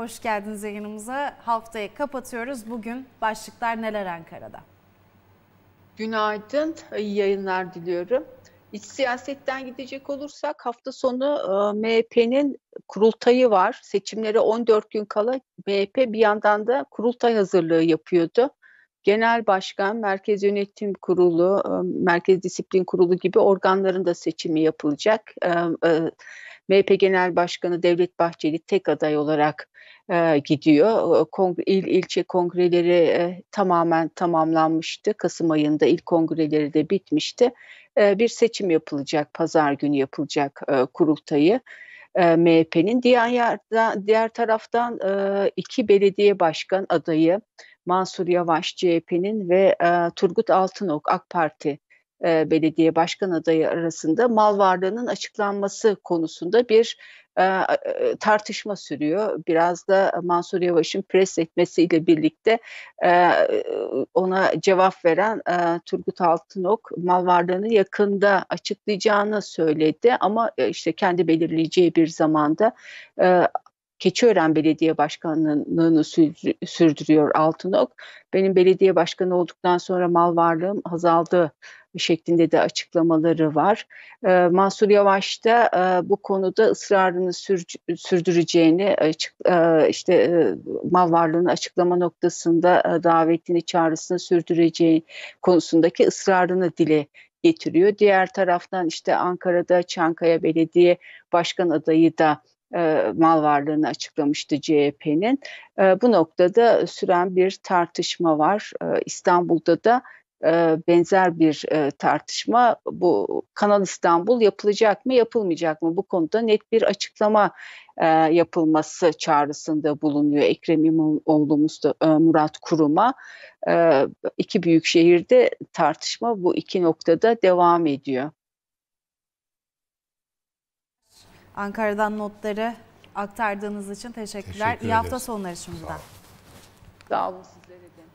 Hoş geldiniz yayınımıza. Haftayı kapatıyoruz. Bugün başlıklar neler Ankara'da? Günaydın, iyi yayınlar diliyorum. İç siyasetten gidecek olursak hafta sonu e, MHP'nin kurultayı var. Seçimlere 14 gün kala MHP bir yandan da kurultay hazırlığı yapıyordu. Genel Başkan, Merkez Yönetim Kurulu, e, Merkez Disiplin Kurulu gibi organların da seçimi yapılacak. E, e MHP Genel Başkanı Devlet Bahçeli tek aday olarak e, gidiyor. Kongre, il ilçe kongreleri e, tamamen tamamlanmıştı. Kasım ayında il kongreleri de bitmişti. E, bir seçim yapılacak, pazar günü yapılacak e, kurultayı. E, MHP'nin diğer yerden, diğer taraftan e, iki belediye başkan adayı Mansur Yavaş CHP'nin ve e, Turgut Altınok AK Parti e, belediye başkan adayı arasında mal varlığının açıklanması konusunda bir e, e, tartışma sürüyor. Biraz da Mansur Yavaş'ın pres etmesiyle birlikte e, ona cevap veren e, Turgut Altınok mal varlığını yakında açıklayacağını söyledi ama e, işte kendi belirleyeceği bir zamanda e, Keçiören Belediye Başkanlığı'nı sürdürüyor Altınok. Benim belediye başkanı olduktan sonra mal varlığım azaldı şeklinde de açıklamaları var. Ee, Mansur Yavaş da e, bu konuda ısrarını sürdüreceğini e, işte e, mal varlığının açıklama noktasında davetini çağrısını sürdüreceği konusundaki ısrarını dile getiriyor. Diğer taraftan işte Ankara'da Çankaya Belediye Başkan adayı da e, mal varlığını açıklamıştı CHP'nin. E, bu noktada süren bir tartışma var. E, İstanbul'da da benzer bir tartışma bu Kanal İstanbul yapılacak mı yapılmayacak mı bu konuda net bir açıklama yapılması çağrısında bulunuyor Ekrem İmamoğlu'muz da Murat Kurum'a iki büyük şehirde tartışma bu iki noktada devam ediyor. Ankara'dan notları aktardığınız için teşekkürler. Teşekkür İyi hafta sonları şimdiden. Sağ olun, Sağ olun sizlere de.